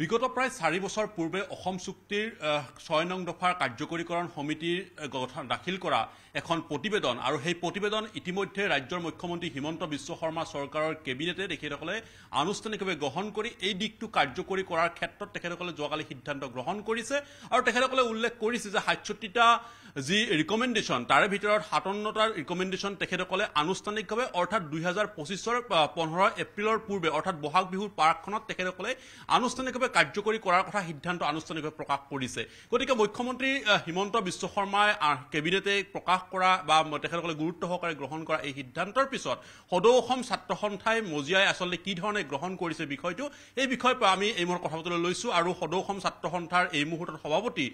বিগত প্ৰায় চাৰি বছৰ পূৰ্বে অসম চুক্তিৰ ছয় নং দফাৰ কাৰ্যকৰীকৰণ সমিতিৰ গঠন দাখিল কৰা এখন প্ৰতিবেদন আৰু সেই প্ৰতিবেদন ইতিমধ্যে ৰাজ্যৰ মুখ্যমন্ত্ৰী হিমন্ত বিশ্ব শৰ্মা চৰকাৰৰ কেবিনেটে তেখেতসকলে আনুষ্ঠানিকভাৱে গ্ৰহণ কৰি এই দিশটো কাৰ্যকৰী কৰাৰ ক্ষেত্ৰত তেখেতসকলে যোৱাকালি সিদ্ধান্ত গ্ৰহণ কৰিছে আৰু তেখেতসকলে উল্লেখ কৰিছে যে সাতষষ্ঠিটা যি ৰিকমেণ্ডেশ্যন তাৰে ভিতৰত সাতান্নটাৰ ৰিকমেণ্ডেশ্যন তেখেতসকলে আনুষ্ঠানিকভাৱে অৰ্থাৎ দুহেজাৰ পঁচিছৰ পোন্ধৰ এপ্ৰিলৰ পূৰ্বে অৰ্থাৎ বহাগ বিহুৰ পাৰ্কখনত তেখেতসকলে আনুষ্ঠানিকভাৱে কাৰ্যকৰী কৰাৰ কথা সিদ্ধান্ত আনুষ্ঠানিকভাৱে প্ৰকাশ কৰিছে গতিকে মুখ্যমন্ত্ৰী হিমন্ত বিশ্ব শৰ্মাই কেবিনেটে প্ৰকাশ কৰা বা তেখেতসকলে গুৰুত্ব সহকাৰে গ্ৰহণ কৰা এই সিদ্ধান্তৰ পিছত সদৌ অসম ছাত্ৰ সন্থাই মজিয়াই আচলতে কি ধৰণে গ্ৰহণ কৰিছে বিষয়টো এই বিষয়ে আমি এই মূৰত কথা পাতিবলৈ লৈছো আৰু সদৌ অসম ছাত্ৰ সন্থাৰ এই মুহূৰ্তত সভাপতি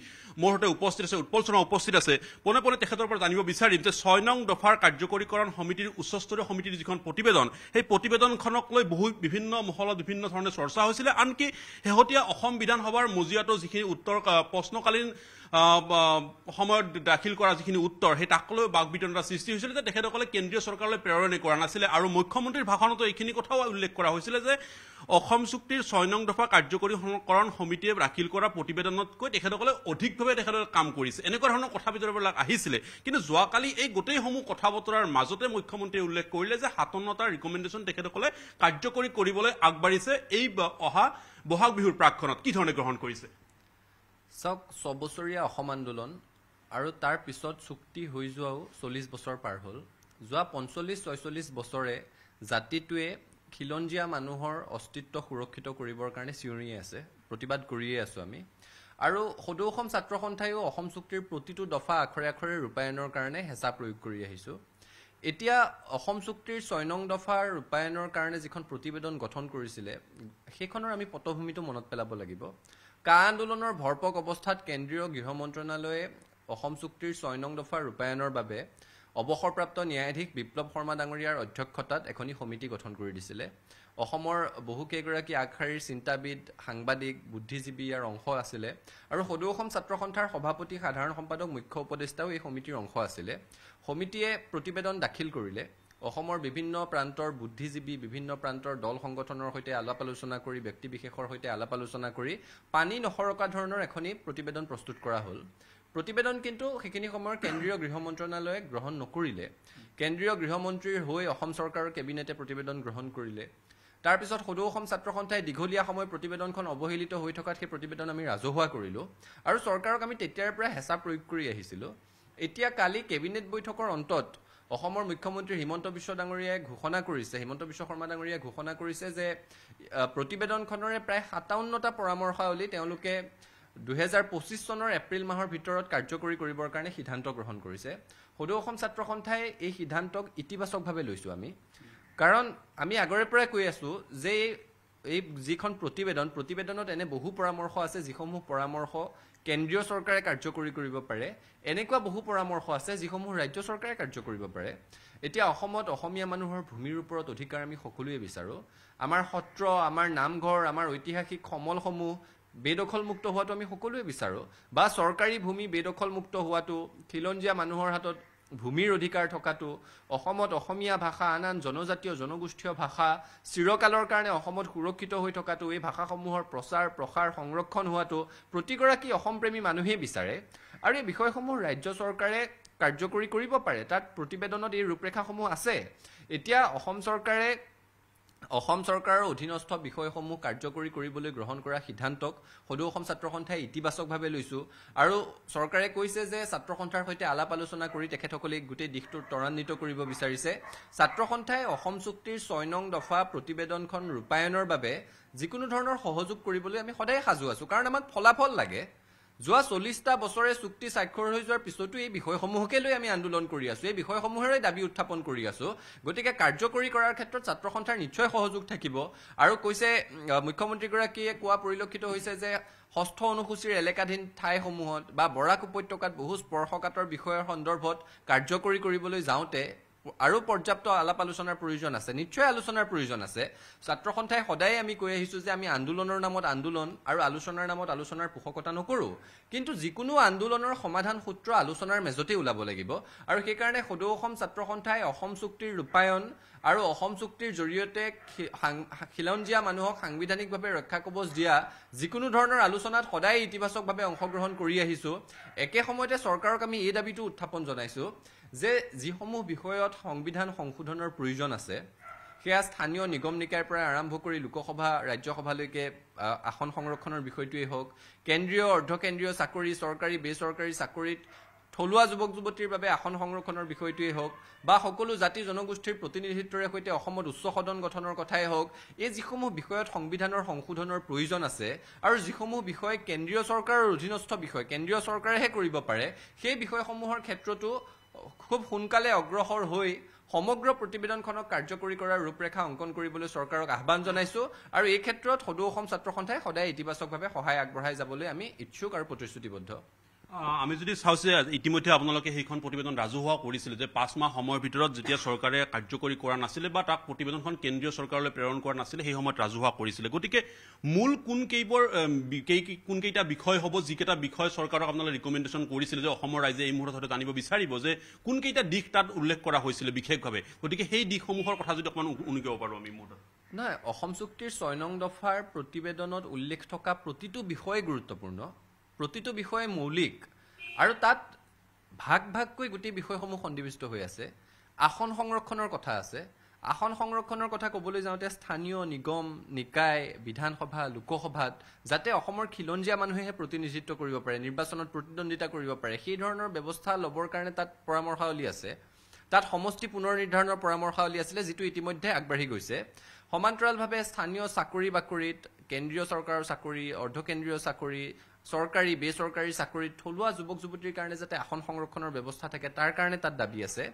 মোৰ সৈতে উপস্থিত আছে উৎপল শৰ্মা উপস্থিত আছে আছে পোনে পোনে তেখেতৰ পৰা জানিব বিচাৰিম যে ছয় নং দফাৰ কাৰ্যকৰীকৰণ সমিতিৰ উচ্চস্তৰীয় সমিতিৰ যিখন প্ৰতিবেদন সেই প্ৰতিবেদনখনক লৈ বহু বিভিন্ন মহলত বিভিন্ন ধৰণে চৰ্চা হৈছিলে আনকি শেহতীয়া অসম বিধানসভাৰ মজিয়াতো যিখিনি উত্তৰ প্ৰশ্নকালীন সময়ত দাখিল কৰা যিখিনি উত্তৰ সেই তাক লৈ বাক বিতণ্ডা সৃষ্টি হৈছিলে যে তেখেতসকলে কেন্দ্ৰীয় চৰকাৰলৈ প্ৰেৰণে কৰা নাছিলে আৰু মুখ্যমন্ত্ৰীৰ ভাষণতো এইখিনি কথাও উল্লেখ কৰা হৈছিলে যে অসম চুক্তিৰ ছয় নং দফা কাৰ্যকৰীকৰণ সমিতিয়ে দাখিল কৰা প্ৰতিবেদনতকৈ তেখেতসকলে অধিকভাৱে তেখেতসকলে কাম কৰিছে এনেকুৱা ধৰণৰ কথা বিতৰাবিলাক আহিছিলে কিন্তু যোৱাকালি এই গোটেইসমূহ কথা বতৰাৰ মাজতে মুখ্যমন্ত্ৰীয়ে উল্লেখ কৰিলে যে সাতন্নতাৰ ৰিকমেণ্ডেশ্যন তেখেতসকলে কাৰ্যকৰী কৰিবলৈ আগবাঢ়িছে এই অহা বহাগ বিহুৰ প্ৰাক্ষণত কি ধৰণে গ্ৰহণ কৰিছে চাওক ছবছৰীয়া অসম আন্দোলন আৰু তাৰ পিছত চুক্তি হৈ যোৱাও চল্লিছ বছৰ পাৰ হ'ল যোৱা পঞ্চল্লিছ ছয়চল্লিছ বছৰে জাতিটোৱে খিলঞ্জীয়া মানুহৰ অস্তিত্ব সুৰক্ষিত কৰিবৰ কাৰণে চিঞৰিয়ে আছে প্ৰতিবাদ কৰিয়ে আছোঁ আমি আৰু সদৌ অসম ছাত্ৰ সন্থাইও অসম চুক্তিৰ প্ৰতিটো দফা আখৰে আখৰে ৰূপায়ণৰ কাৰণে হেঁচা প্ৰয়োগ কৰি আহিছোঁ এতিয়া অসম চুক্তিৰ ছয় নং দফা ৰূপায়ণৰ কাৰণে যিখন প্ৰতিবেদন গঠন কৰিছিলে সেইখনৰ আমি পটভূমিটো মনত পেলাব লাগিব কা আন্দোলনৰ ভৰপক অৱস্থাত কেন্দ্ৰীয় গৃহ মন্ত্ৰণালয়ে অসম চুক্তিৰ ছয় নং দফা ৰূপায়ণৰ বাবে অৱসৰপ্ৰাপ্ত ন্যায়াধীশ বিপ্লৱ শৰ্মা ডাঙৰীয়াৰ অধ্যক্ষতাত এখনি সমিতি গঠন কৰি দিছিলে অসমৰ বহুকেইগৰাকী আগশাৰীৰ চিন্তাবিদ সাংবাদিক বুদ্ধিজীৱী ইয়াৰ অংশ আছিলে আৰু সদৌ অসম ছাত্ৰ সন্থাৰ সভাপতি সাধাৰণ সম্পাদক মুখ্য উপদেষ্টাও এই সমিতিৰ অংশ আছিলে সমিতিয়ে প্ৰতিবেদন দাখিল কৰিলে অসমৰ বিভিন্ন প্ৰান্তৰ বুদ্ধিজীৱী বিভিন্ন প্ৰান্তৰ দল সংগঠনৰ সৈতে আলাপ আলোচনা কৰি ব্যক্তি বিশেষৰ সৈতে আলাপ আলোচনা কৰি পানী নসৰকা ধৰণৰ এখনি প্ৰতিবেদন প্ৰস্তুত কৰা হ'ল প্ৰতিবেদন কিন্তু সেইখিনি সময়ৰ কেন্দ্ৰীয় গৃহ মন্ত্ৰণালয়ে গ্ৰহণ নকৰিলে কেন্দ্ৰীয় গৃহমন্ত্ৰীৰ হৈ অসম চৰকাৰৰ কেবিনেটে প্ৰতিবেদন গ্ৰহণ কৰিলে তাৰপিছত সদৌ অসম ছাত্ৰ সন্থাই দীঘলীয়া সময় প্ৰতিবেদনখন অৱহেলিত হৈ থকাত সেই প্ৰতিবেদন আমি ৰাজহুৱা কৰিলোঁ আৰু চৰকাৰক আমি তেতিয়াৰে পৰা হেঁচা প্ৰয়োগ কৰি আহিছিলোঁ এতিয়া কালি কেবিনেট বৈঠকৰ অন্তত অসমৰ মুখ্যমন্ত্ৰী হিমন্ত বিশ্ব ডাঙৰীয়াই ঘোষণা কৰিছে হিমন্ত বিশ্ব শৰ্মা ডাঙৰীয়াই ঘোষণা কৰিছে যে প্ৰতিবেদনখনৰে প্ৰায় সাতাৱন্নটা পৰামৰ্শাৱলী তেওঁলোকে দুহেজাৰ পঁচিছ চনৰ এপ্ৰিল মাহৰ ভিতৰত কাৰ্যকৰী কৰিবৰ কাৰণে সিদ্ধান্ত গ্ৰহণ কৰিছে সদৌ অসম ছাত্ৰ সন্থাই এই সিদ্ধান্তক ইতিবাচকভাৱে লৈছোঁ আমি কাৰণ আমি আগৰে পৰাই কৈ আছোঁ যে এই যিখন প্ৰতিবেদন প্ৰতিবেদনত এনে বহু পৰামৰ্শ আছে যিসমূহ পৰামৰ্শ কেন্দ্ৰীয় চৰকাৰে কাৰ্যকৰী কৰিব পাৰে এনেকুৱা বহু পৰামৰ্শ আছে যিসমূহ ৰাজ্য চৰকাৰে কাৰ্য কৰিব পাৰে এতিয়া অসমত অসমীয়া মানুহৰ ভূমিৰ ওপৰত অধিকাৰ আমি সকলোৱে বিচাৰোঁ আমাৰ সত্ৰ আমাৰ নামঘৰ আমাৰ ঐতিহাসিক সমলসমূহ বেদখলমুক্ত হোৱাটো আমি সকলোৱে বিচাৰোঁ বা চৰকাৰী ভূমি বেদখলমুক্ত হোৱাটো খিলঞ্জীয়া মানুহৰ হাতত ভূমিৰ অধিকাৰ থকাটো অসমত অসমীয়া ভাষা আন আন জনজাতীয় জনগোষ্ঠীয় ভাষা চিৰকালৰ কাৰণে অসমত সুৰক্ষিত হৈ থকাটো এই ভাষাসমূহৰ প্ৰচাৰ প্ৰসাৰ সংৰক্ষণ হোৱাটো প্ৰতিগৰাকী অসম প্ৰেমী মানুহেই বিচাৰে আৰু এই বিষয়সমূহ ৰাজ্য চৰকাৰে কাৰ্যকৰী কৰিব পাৰে তাত প্ৰতিবেদনত এই ৰূপৰেখাসমূহ আছে এতিয়া অসম চৰকাৰে অসম চৰকাৰৰ অধীনস্থ বিষয়সমূহ কাৰ্যকৰী কৰিবলৈ গ্ৰহণ কৰা সিদ্ধান্তক সদৌ অসম ছাত্ৰ সন্থাই ইতিবাচকভাৱে লৈছোঁ আৰু চৰকাৰে কৈছে যে ছাত্ৰ সন্থাৰ সৈতে আলাপ আলোচনা কৰি তেখেতসকলে গোটেই দিশটো ত্বৰান্বিত কৰিব বিচাৰিছে ছাত্ৰ সন্থাই অসম চুক্তিৰ ছয় নং দফা প্ৰতিবেদনখন ৰূপায়ণৰ বাবে যিকোনো ধৰণৰ সহযোগ কৰিবলৈ আমি সদায় সাজু আছোঁ কাৰণ আমাক ফলাফল লাগে যোৱা চল্লিছটা বছৰে চুক্তি স্বাক্ষৰ হৈ যোৱাৰ পিছতো এই বিষয়সমূহকে লৈ আমি আন্দোলন কৰি আছো এই বিষয়সমূহৰে দাবী উত্থাপন কৰি আছো গতিকে কাৰ্যকৰী কৰাৰ ক্ষেত্ৰত ছাত্ৰ সন্থাৰ নিশ্চয় সহযোগ থাকিব আৰু কৈছে মুখ্যমন্ত্ৰীগৰাকীয়ে কোৱা পৰিলক্ষিত হৈছে যে ষষ্ঠ অনুসূচীৰ এলেকাধীন ঠাইসমূহত বা বৰাক উপত্যকাত বহু স্পৰ্শকাতৰ বিষয়ৰ সন্দৰ্ভত কাৰ্যকৰী কৰিবলৈ যাওঁতে আৰু পৰ্যাপ্ত আলাপ আলোচনাৰ প্ৰয়োজন আছে নিশ্চয় আলোচনাৰ প্ৰয়োজন আছে ছাত্ৰ সন্থাই সদায় আমি কৈ আহিছোঁ যে আমি আন্দোলনৰ নামত আন্দোলন আৰু আলোচনাৰ নামত আলোচনাৰ পোষকতা নকৰোঁ কিন্তু যিকোনো আন্দোলনৰ সমাধান সূত্ৰ আলোচনাৰ মেজতেই ওলাব লাগিব আৰু সেইকাৰণে সদৌ অসম ছাত্ৰ সন্থাই অসম চুক্তিৰ ৰূপায়ণ আৰু অসম চুক্তিৰ জৰিয়তে খিলঞ্জীয়া মানুহক সাংবিধানিকভাৱে ৰক্ষা কবচ দিয়া যিকোনো ধৰণৰ আলোচনাত সদায় ইতিবাচকভাৱে অংশগ্ৰহণ কৰি আহিছোঁ একে সময়তে চৰকাৰক আমি এই দাবীটো উত্থাপন জনাইছোঁ যে যিসমূহ বিষয়ত সংবিধান সংশোধনৰ প্ৰয়োজন আছে সেয়া স্থানীয় নিগম নিকায়ৰ পৰা আৰম্ভ কৰি লোকসভা ৰাজ্যসভালৈকে আসন সংৰক্ষণৰ বিষয়টোৱেই হওক কেন্দ্ৰীয় অৰ্ধকেন্দ্ৰীয় চাকৰি চৰকাৰী বেচৰকাৰী চাকৰিত থলুৱা যুৱক যুৱতীৰ বাবে আসন সংৰক্ষণৰ বিষয়টোৱেই হওক বা সকলো জাতি জনগোষ্ঠীৰ প্ৰতিনিধিত্বৰে সৈতে অসমত উচ্চ সদন গঠনৰ কথাই হওক এই যিসমূহ বিষয়ত সংবিধানৰ সংশোধনৰ প্ৰয়োজন আছে আৰু যিসমূহ বিষয় কেন্দ্ৰীয় চৰকাৰৰ অধীনস্থ বিষয় কেন্দ্ৰীয় চৰকাৰেহে কৰিব পাৰে সেই বিষয়সমূহৰ ক্ষেত্ৰতো খুব সোনকালে অগ্ৰসৰ হৈ সমগ্ৰ প্ৰতিবেদনখনক কাৰ্যকৰী কৰাৰ ৰূপৰেখা অংকন কৰিবলৈ চৰকাৰক আহ্বান জনাইছো আৰু এই ক্ষেত্ৰত সদৌ অসম ছাত্ৰ সন্থাই সদায় ইতিবাচকভাৱে সহায় আগবঢ়াই যাবলৈ আমি ইচ্ছুক আৰু প্ৰতিশ্ৰুতিবদ্ধ আমি যদি চাওঁ যে ইতিমধ্যে আপোনালোকে সেইখন প্ৰতিবেদন ৰাজহুৱা কৰিছিলে যে পাঁচ মাহ সময়ৰ ভিতৰত যেতিয়া চৰকাৰে কাৰ্যকৰী কৰা নাছিলে বা তাক প্ৰতিবেদনখন কেন্দ্ৰীয় চৰকাৰলৈ প্ৰেৰণ কৰা নাছিলে সেই সময়ত ৰাজহুৱা কৰিছিলে গতিকে মূল কোন কোনকেইবোৰ কোনকেইটা বিষয় হ'ব যিকেইটা বিষয় চৰকাৰক আপোনালোকে ৰিকমেণ্ডেশ্যন কৰিছিলে যে অসমৰ ৰাইজে এই মুহূৰ্তত হয়তো জানিব বিচাৰিব যে কোনকেইটা দিশ তাত উল্লেখ কৰা হৈছিলে বিশেষভাৱে গতিকে সেই দিশসমূহৰ কথা যদি অকণমান উনুকিয়াব পাৰোঁ আমি মুহূৰ্তত নহয় অসম চুক্তিৰ ছয় নং দফাৰ প্ৰতিবেদনত উল্লেখ থকা প্ৰতিটো বিষয়ে গুৰুত্বপূৰ্ণ প্ৰতিটো বিষয়ে মৌলিক আৰু তাত ভাগ ভাগকৈ গোটেই বিষয়সমূহ সন্নিৱিষ্ট হৈ আছে আসন সংৰক্ষণৰ কথা আছে আসন সংৰক্ষণৰ কথা ক'বলৈ যাওঁতে স্থানীয় নিগম নিকায় বিধানসভা লোকসভাত যাতে অসমৰ খিলঞ্জীয়া মানুহেহে প্ৰতিনিধিত্ব কৰিব পাৰে নিৰ্বাচনত প্ৰতিদ্বন্দ্বিতা কৰিব পাৰে সেই ধৰণৰ ব্যৱস্থা ল'বৰ কাৰণে তাত পৰামৰ্শাৱলী আছে তাত সমষ্টি পুনৰ নিৰ্ধাৰণৰ পৰামৰ্শাৱলী আছিলে যিটো ইতিমধ্যে আগবাঢ়ি গৈছে সমান্তৰালভাৱে স্থানীয় চাকৰি বাকৰিত কেন্দ্ৰীয় চৰকাৰৰ চাকৰি অৰ্ধকেন্দ্ৰীয় চাকৰি চৰকাৰী বেচৰকাৰী চাকৰিত থলুৱা যুৱক যুৱতীৰ কাৰণে যাতে আসন সংৰক্ষণৰ ব্যৱস্থা থাকে তাৰ কাৰণে তাত দাবী আছে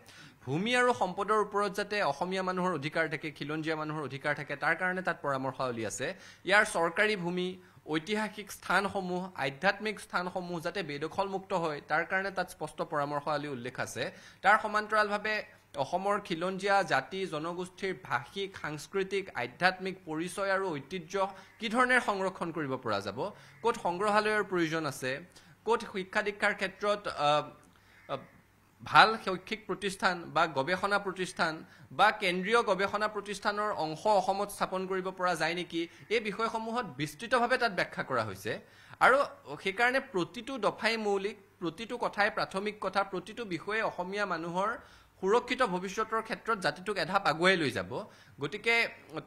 ভূমি আৰু সম্পদৰ ওপৰত যাতে অসমীয়া মানুহৰ অধিকাৰ থাকে খিলঞ্জীয়া মানুহৰ অধিকাৰ থাকে তাৰ কাৰণে তাত পৰামৰ্শাৱলী আছে ইয়াৰ চৰকাৰী ভূমি ঐতিহাসিক স্থানসমূহ আধ্যাত্মিক স্থানসমূহ যাতে বেদখলমুক্ত হয় তাৰ কাৰণে তাত স্পষ্ট পৰামৰ্শাৱলী উল্লেখ আছে তাৰ সমান্তৰালভাৱে অসমৰ খিলঞ্জীয়া জাতি জনগোষ্ঠীৰ ভাষিক সাংস্কৃতিক আধ্যাত্মিক পৰিচয় আৰু ঐতিহ্য কি ধৰণে সংৰক্ষণ কৰিব পৰা যাব ক'ত সংগ্ৰহালয়ৰ প্ৰয়োজন আছে ক'ত শিক্ষা দীক্ষাৰ ক্ষেত্ৰত ভাল শৈক্ষিক প্ৰতিষ্ঠান বা গৱেষণা প্ৰতিষ্ঠান বা কেন্দ্ৰীয় গৱেষণা প্ৰতিষ্ঠানৰ অংশ অসমত স্থাপন কৰিব পৰা যায় নেকি এই বিষয়সমূহত বিস্তৃতভাৱে তাত ব্যাখ্যা কৰা হৈছে আৰু সেইকাৰণে প্ৰতিটো দফাই মৌলিক প্ৰতিটো কথাই প্ৰাথমিক কথা প্ৰতিটো বিষয়ে অসমীয়া মানুহৰ সুৰক্ষিত ভৱিষ্যতৰ ক্ষেত্ৰত জাতিটোক এধাপ আগুৱাই লৈ যাব গতিকে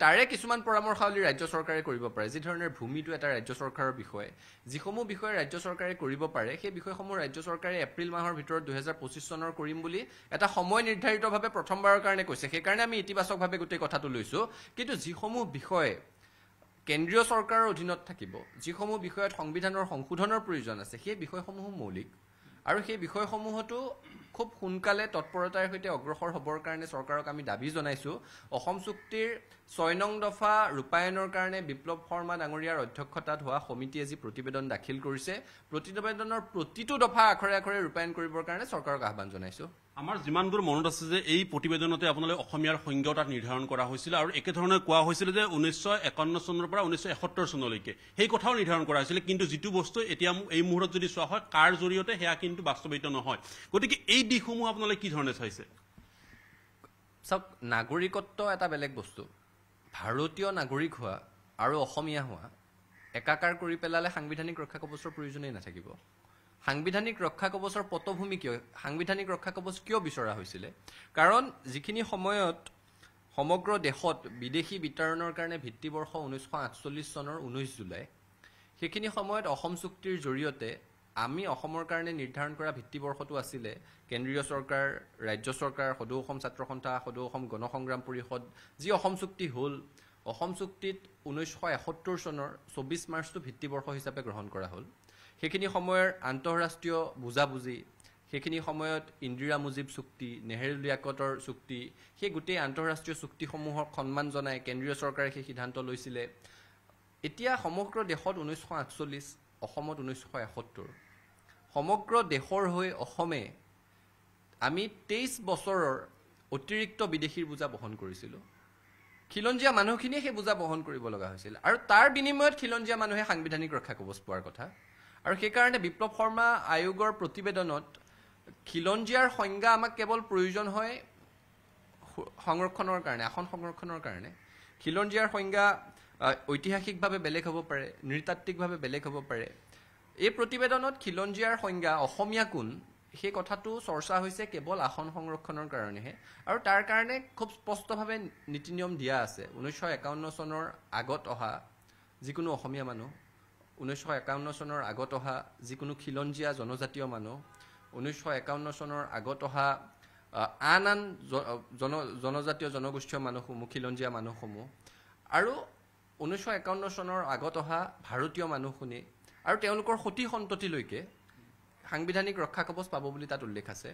তাৰে কিছুমান পৰামৰ্শাৱলী ৰাজ্য চৰকাৰে কৰিব পাৰে যিধৰণে ভূমিটো এটা ৰাজ্য চৰকাৰৰ বিষয় যিসমূহ বিষয়ে ৰাজ্য চৰকাৰে কৰিব পাৰে সেই বিষয়সমূহ ৰাজ্য চৰকাৰে এপ্ৰিল মাহৰ ভিতৰত দুহেজাৰ পঁচিছ চনৰ কৰিম বুলি এটা সময় নিৰ্ধাৰিতভাৱে প্ৰথমবাৰৰ কাৰণে কৈছে সেইকাৰণে আমি ইতিবাচকভাৱে গোটেই কথাটো লৈছোঁ কিন্তু যিসমূহ বিষয়ে কেন্দ্ৰীয় চৰকাৰৰ অধীনত থাকিব যিসমূহ বিষয়ত সংবিধানৰ সংশোধনৰ প্ৰয়োজন আছে সেই বিষয়সমূহো মৌলিক আৰু সেই বিষয়সমূহতো খুব সোনকালে তৎপৰতাৰ সৈতে অগ্ৰসৰ হ'বৰ কাৰণে চৰকাৰক আমি দাবী জনাইছোঁ অসম চুক্তিৰ ছয় নং দফা ৰূপায়ণৰ কাৰণে বিপ্লৱ শৰ্মা ডাঙৰীয়াৰ অধ্যক্ষতাত হোৱা সমিতিয়ে যি প্ৰতিবেদন দাখিল কৰিছে প্ৰতিবেদনৰ প্ৰতিটো দফা আখৰে আখৰে ৰূপায়ণ কৰিবৰ কাৰণে চৰকাৰক আহ্বান জনাইছোঁ আমাৰ যিমানবোৰ মনত আছে যে এই প্ৰতিবেদনতে আপোনালোকে অসমীয়াৰ সংজ্ঞাও তাত নিৰ্ধাৰণ কৰা হৈছিল আৰু একেধৰণে কোৱা হৈছিল যে ঊনৈছশ একৱন্ন চনৰ পৰা ঊনৈছশ এসত্তৰ চনলৈকে সেই কথাও নিৰ্ধাৰণ কৰা হৈছিলে কিন্তু যিটো বস্তু এতিয়া এই মুহূৰ্তত যদি চোৱা হয় কাৰ জৰিয়তে সেয়া কিন্তু বাস্তৱায়িত নহয় গতিকে এই দিশসমূহ আপোনালোকে কি ধৰণে চাইছে চাওক নাগৰিকত্ব এটা বেলেগ বস্তু ভাৰতীয় নাগৰিক হোৱা আৰু অসমীয়া হোৱা একাকাৰ কৰি পেলালে সাংবিধানিক ৰক্ষা কবচৰ প্ৰয়োজনেই নাথাকিব সাংবিধানিক ৰক্ষা কবচৰ পটভূমি কিয় সাংবিধানিক ৰক্ষা কবচ কিয় বিচৰা হৈছিলে কাৰণ যিখিনি সময়ত সমগ্ৰ দেশত বিদেশী বিতৰণৰ কাৰণে ভিত্তিবৰ্ষ ঊনৈছশ আঠচল্লিছ চনৰ ঊনৈছ জুলাই সেইখিনি সময়ত অসম চুক্তিৰ জৰিয়তে আমি অসমৰ কাৰণে নিৰ্ধাৰণ কৰা ভিত্তিবৰ্ষটো আছিলে কেন্দ্ৰীয় চৰকাৰ ৰাজ্য চৰকাৰ সদৌ অসম ছাত্ৰ সন্থা সদৌ অসম গণসংগ্ৰাম পৰিষদ যি অসম চুক্তি হ'ল অসম চুক্তিত ঊনৈছশ এসত্তৰ চনৰ চৌব্বিছ মাৰ্চটো ভিত্তিবৰ্ষ হিচাপে গ্ৰহণ কৰা হ'ল সেইখিনি সময়ৰ আন্তঃৰাষ্ট্ৰীয় বুজাবুজি সেইখিনি সময়ত ইন্দিৰা মুজিব চুক্তি নেহেৰু লিয়াকতৰ চুক্তি সেই গোটেই আন্তঃৰাষ্ট্ৰীয় চুক্তিসমূহক সন্মান জনাই কেন্দ্ৰীয় চৰকাৰে সেই সিদ্ধান্ত লৈছিলে এতিয়া সমগ্ৰ দেশত ঊনৈছশ আঠচল্লিছ অসমত ঊনৈছশ এসত্তৰ সমগ্ৰ দেশৰ হৈ অসমে আমি তেইছ বছৰৰ অতিৰিক্ত বিদেশীৰ বোজা বহন কৰিছিলোঁ খিলঞ্জীয়া মানুহখিনিয়ে সেই বোজা বহন কৰিব লগা হৈছিল আৰু তাৰ বিনিময়ত খিলঞ্জীয়া মানুহে সাংবিধানিক ৰক্ষা কবচ পোৱাৰ কথা আৰু সেইকাৰণে বিপ্লৱ শৰ্মা আয়োগৰ প্ৰতিবেদনত খিলঞ্জীয়াৰ সংজ্ঞা আমাক কেৱল প্ৰয়োজন হয় সংৰক্ষণৰ কাৰণে আসন সংৰক্ষণৰ কাৰণে খিলঞ্জীয়াৰ সংজ্ঞা ঐতিহাসিকভাৱে বেলেগ হ'ব পাৰে নৃতাত্বিকভাৱে বেলেগ হ'ব পাৰে এই প্ৰতিবেদনত খিলঞ্জীয়াৰ সংজ্ঞা অসমীয়া কোন সেই কথাটো চৰ্চা হৈছে কেৱল আসন সংৰক্ষণৰ কাৰণেহে আৰু তাৰ কাৰণে খুব স্পষ্টভাৱে নীতি নিয়ম দিয়া আছে ঊনৈছশ একাৱন্ন চনৰ আগত অহা যিকোনো অসমীয়া মানুহ ঊনৈছশ একাৱন্ন চনৰ আগত অহা যিকোনো খিলঞ্জীয়া জনজাতীয় মানুহ ঊনৈছশ একাৱন্ন চনৰ আগত অহা আন আন জনজাতীয় জনগোষ্ঠীয় মানুহসমূহ খিলঞ্জীয়া মানুহসমূহ আৰু ঊনৈছশ একাৱন্ন চনৰ আগত অহা ভাৰতীয় মানুহখিনি আৰু তেওঁলোকৰ সতি সন্ততিলৈকে সাংবিধানিক ৰক্ষা কবচ পাব বুলি তাত উল্লেখ আছে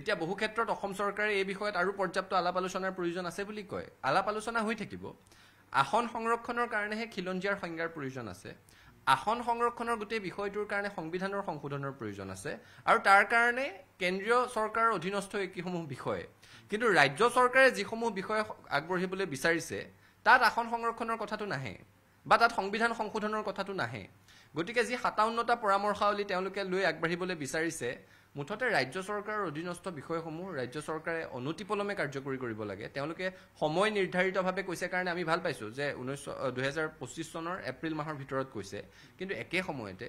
এতিয়া বহু ক্ষেত্ৰত অসম চৰকাৰে এই বিষয়ত আৰু পৰ্যাপ্ত আলাপ আলোচনাৰ প্ৰয়োজন আছে বুলি কয় আলাপ আলোচনা হৈ থাকিব আসন সংৰক্ষণৰ কাৰণেহে খিলঞ্জীয়াৰ সংজ্ঞাৰ প্ৰয়োজন আছে আসন সংৰক্ষণৰ গোটেই বিষয়টোৰ কাৰণে সংবিধানৰ সংশোধনৰ প্ৰয়োজন আছে আৰু তাৰ কাৰণে কেন্দ্ৰীয় চৰকাৰৰ অধীনস্থ কিসমূহ বিষয়ে কিন্তু ৰাজ্য চৰকাৰে যিসমূহ বিষয়ে আগবাঢ়িবলৈ বিচাৰিছে তাত আসন সংৰক্ষণৰ কথাটো নাহে বা তাত সংবিধান সংশোধনৰ কথাটো নাহে গতিকে যি সাতাৱন্নটা পৰামৰ্শাৱলী তেওঁলোকে লৈ আগবাঢ়িবলৈ বিচাৰিছে মুঠতে ৰাজ্য চৰকাৰৰ অধীনস্থ বিষয়সমূহ ৰাজ্য চৰকাৰে অনুতিপলমে কাৰ্যকৰী কৰিব লাগে তেওঁলোকে সময় নিৰ্ধাৰিতভাৱে কৈছে কাৰণে আমি ভাল পাইছোঁ যে ঊনৈছ দুহেজাৰ পঁচিছ চনৰ এপ্ৰিল মাহৰ ভিতৰত কৈছে কিন্তু একে সময়তে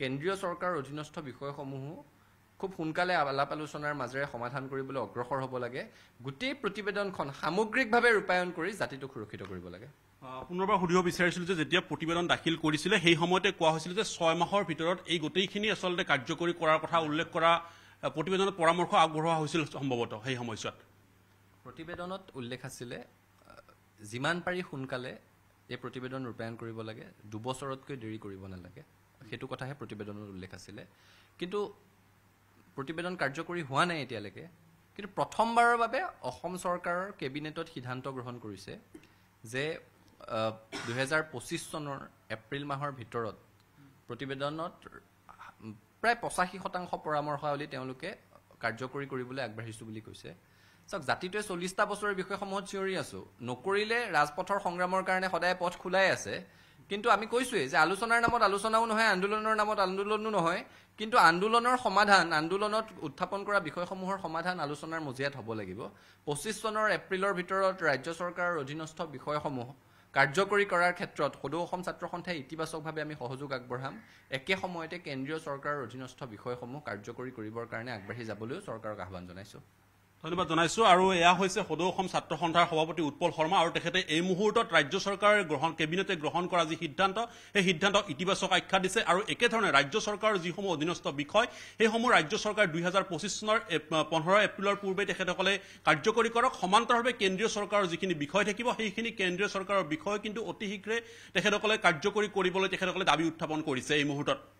কেন্দ্ৰীয় চৰকাৰৰ অধীনস্থ বিষয়সমূহো খুব সোনকালে আলাপ আলোচনাৰ মাজেৰে সমাধান কৰিবলৈ অগ্ৰসৰ হ'ব লাগে গোটেই প্ৰতিবেদনখন সামগ্ৰিকভাৱে ৰূপায়ণ কৰি জাতিটোক সুৰক্ষিত কৰিব লাগে পুনৰবাৰ সুধিব বিচাৰিছিলোঁ যে যেতিয়া প্ৰতিবেদন দাখিল কৰিছিলে সেই সময়তে কোৱা হৈছিল যে ছয় মাহৰ ভিতৰত এই গোটেইখিনি আচলতে কাৰ্যকৰী কৰাৰ কথা উল্লেখ কৰা প্ৰতিবেদনত পৰামৰ্শ আগবঢ়োৱা হৈছিল সম্ভৱতঃ সেই সময়ছোৱাত প্ৰতিবেদনত উল্লেখ আছিলে যিমান পাৰি সোনকালে এই প্ৰতিবেদন ৰূপায়ণ কৰিব লাগে দুবছৰতকৈ দেৰি কৰিব নালাগে সেইটো কথাহে প্ৰতিবেদনত উল্লেখ আছিলে কিন্তু প্ৰতিবেদন কাৰ্যকৰী হোৱা নাই এতিয়ালৈকে কিন্তু প্ৰথমবাৰৰ বাবে অসম চৰকাৰৰ কেবিনেটত সিদ্ধান্ত গ্ৰহণ কৰিছে যে দুহেজাৰ পঁচিছ চনৰ এপ্ৰিল মাহৰ ভিতৰত প্ৰতিবেদনত প্ৰায় পঁচাশী শতাংশ পৰামৰ্শাৱলী তেওঁলোকে কাৰ্যকৰী কৰিবলৈ আগবাঢ়িছোঁ বুলি কৈছে চাওক জাতিটোৱে চল্লিছটা বছৰৰ বিষয়সমূহত চিঞৰি আছোঁ নকৰিলে ৰাজপথৰ সংগ্ৰামৰ কাৰণে সদায় পথ খোলাই আছে কিন্তু আমি কৈছোঁৱেই যে আলোচনাৰ নামত আলোচনাও নহয় আন্দোলনৰ নামত আন্দোলনো নহয় কিন্তু আন্দোলনৰ সমাধান আন্দোলনত উত্থাপন কৰা বিষয়সমূহৰ সমাধান আলোচনাৰ মজিয়াত হ'ব লাগিব পঁচিছ চনৰ এপ্ৰিলৰ ভিতৰত ৰাজ্য চৰকাৰৰ অধীনস্থ বিষয়সমূহ কাৰ্যকৰী কৰাৰ ক্ষেত্ৰত সদৌ অসম ছাত্ৰ সন্থাই ইতিবাচকভাৱে আমি সহযোগ আগবঢ়াম একে সময়তে কেন্দ্ৰীয় চৰকাৰৰ অধীনস্থ বিষয়সমূহ কাৰ্যকৰী কৰিবৰ কাৰণে আগবাঢ়ি যাবলৈও চৰকাৰক আহ্বান জনাইছোঁ ধন্যবাদ জনাইছো আৰু এয়া হৈছে সদৌ অসম ছাত্ৰ সন্থাৰ সভাপতি উৎপল শৰ্মা আৰু তেখেতে এই মুহূৰ্তত ৰাজ্য চৰকাৰে গ্ৰহণ কেবিনেটে গ্ৰহণ কৰা যি সিদ্ধান্ত সেই সিদ্ধান্তক ইতিবাচক আখ্যা দিছে আৰু একেধৰণে ৰাজ্য চৰকাৰৰ যিসমূহ অধীনস্থ বিষয় সেইসমূহ ৰাজ্য চৰকাৰে দুই হাজাৰ পঁচিছ চনৰ পোন্ধৰ এপ্ৰিলৰ পূৰ্বে তেখেতসকলে কাৰ্যকৰী কৰক সমান্তৰভাৱে কেন্দ্ৰীয় চৰকাৰৰ যিখিনি বিষয় থাকিব সেইখিনি কেন্দ্ৰীয় চৰকাৰৰ বিষয় কিন্তু অতি শীঘ্ৰে তেখেতসকলে কাৰ্যকৰী কৰিবলৈ তেখেতসকলে দাবী উত্থাপন কৰিছে এই মুহূৰ্তত